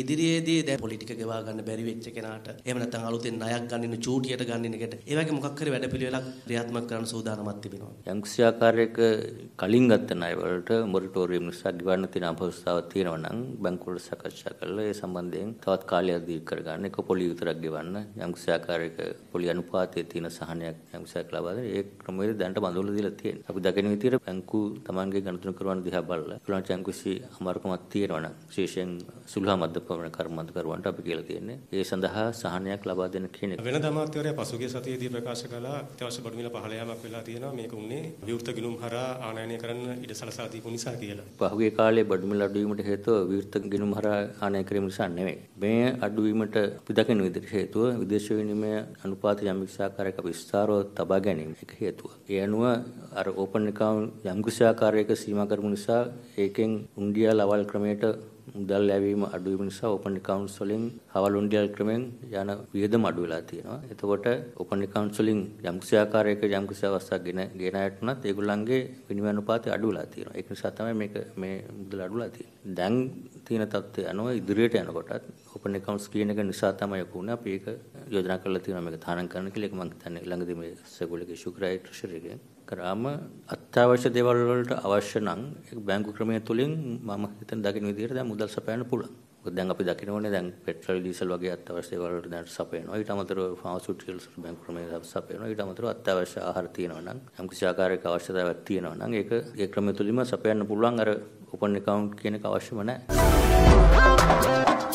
ඉදිරියේදී දැන් පොලිටික ගෙවා ගන්න බැරි වෙච්ච කෙනාට එහෙම නැත්නම් අලුතෙන් ණයක් ගන්න ඉන්න චූටියට ගන්න ඉන්න එකට ඒ වගේ මොකක් හරි වැඩපිළිවෙලක් ක්‍රියාත්මක කරන්න සූදානමක් තිබෙනවා. යම් කිසි ආකාරයක කලින් ගත්ත ණය වලට මොරිටෝරියම් නිසා ගෙවන්න තියෙන අවස්ථාවක් තියෙනවා නම් බැංකුවල සාකච්ඡා කරලා ඒ සම්බන්ධයෙන් තවත් කාලයක් දීර්ඝ කරගන්න එක පොලි විතරක් ගෙවන්න යම් කිසි ආකාරයක පොලි අනුපාතයේ තියෙන සහනයක් යම් කිසි ආකාරයක ලබා දෙන ඒ ක්‍රමවේද දැනට බඳවලා දීලා තියෙනවා. අපි දකින විදිහට බැංකු තමන්ගේ ගණතුන කරන දිහා බලලා ඒගොල්ලන්ට යම් කිසි අමාරුකමක් තියෙනවා නම් විශේෂයෙන් සුළුහා මධ්‍ය පමණ කර්මාන්ත කරුවන්ට අපි කියලා තියෙන්නේ. ඒ සඳහා සහනයක් ලබා දෙන කියන එක. වෙනද අමාත්‍යවරයා පසුගිය සතියේදී ප්‍රකාශ කළා අත්‍යවශ්‍ය බඩු මිල 15 යමක් වෙලා තියෙනවා. මේක උන්නේ විවෘත ගිණුම් හරහා ආනයනය කරන්න ඉඩ සලසා දීපු නිසා කියලා. පහුගිය කාලේ බඩු මිල අඩු වීමට හේතුව විවෘත ගිණුම් හරහා ආනයනය කිරීම නිසා නෙවෙයි. මේ අඩු වීමට අපි දකින විදිහට හේතුව විදේශ විනිමය අනුපාත යම් විශාකාරයක විස්තරව තබා ගැනීම එක හේතුව. ඒ අනුව අර ඕපන් account යම් කිසි ආකාරයක සීමා කරපු නිසා ඒකෙන් උන්ඩියා ලවල් ක්‍රමයට මුදල් ලැබීම අඩුවීම නිසා ඕපන් accounts වලින් හවල් උන්ඩියල් ක්‍රමෙන් යන වියදම අඩු වෙලා තියෙනවා. එතකොට ඕපන් accounts වලින් යම්කිසි ආකාරයක යම්කිසි අවස්ථාවක් ගෙන ගෙන ආයත් උනත් ඒගොල්ලන්ගේ විනිමය අනුපාතය අඩු වෙලා තියෙනවා. ඒක නිසා තමයි මේක මේ මුදල අඩු වෙලා තියෙන්නේ. දැන් තියෙන තත්ත්වය අනුව ඉදිරියට යනකොටත් ඕපන් accounts කියන එක නිසා තමයි වුණේ අපි ඒක යෝජනා කරලා තියෙනවා මේක තහනම් කරන්න කියලා ඒක මම හිතන්නේ ළඟදී මේ සෙගුලගේ ශුක්‍රයි ට්‍රෙෂරි එකෙන් කරාම අත්‍යවශ්‍ය දේවල් වලට අවශ්‍ය නම් ඒක බැංකු ක්‍රමය තුලින් මම හිතන දකින්න විදිහට දැන් මුදල් සපයන්න පුළුවන්. දැන් අපි දකිනෝනේ දැන් පෙට්‍රල් ඩීසල් වගේ අත්‍යවශ්‍ය දේවල් වලට දැන් සපයනවා. ඊට අමතරව ෆාස්ෆුටියල්ස් බැංකු ක්‍රමයේ සපයනවා. ඊට අමතරව අත්‍යවශ්‍ය ආහාර තියෙනවා නම් යම් කිසි ආකාරයක අවශ්‍යතාවයක් තියෙනවා නම් ඒක ඒ ක්‍රමය තුලින්ම සපයන්න පුළුවන් අර ඕපන් account කියන එක අවශ්‍යම නැහැ.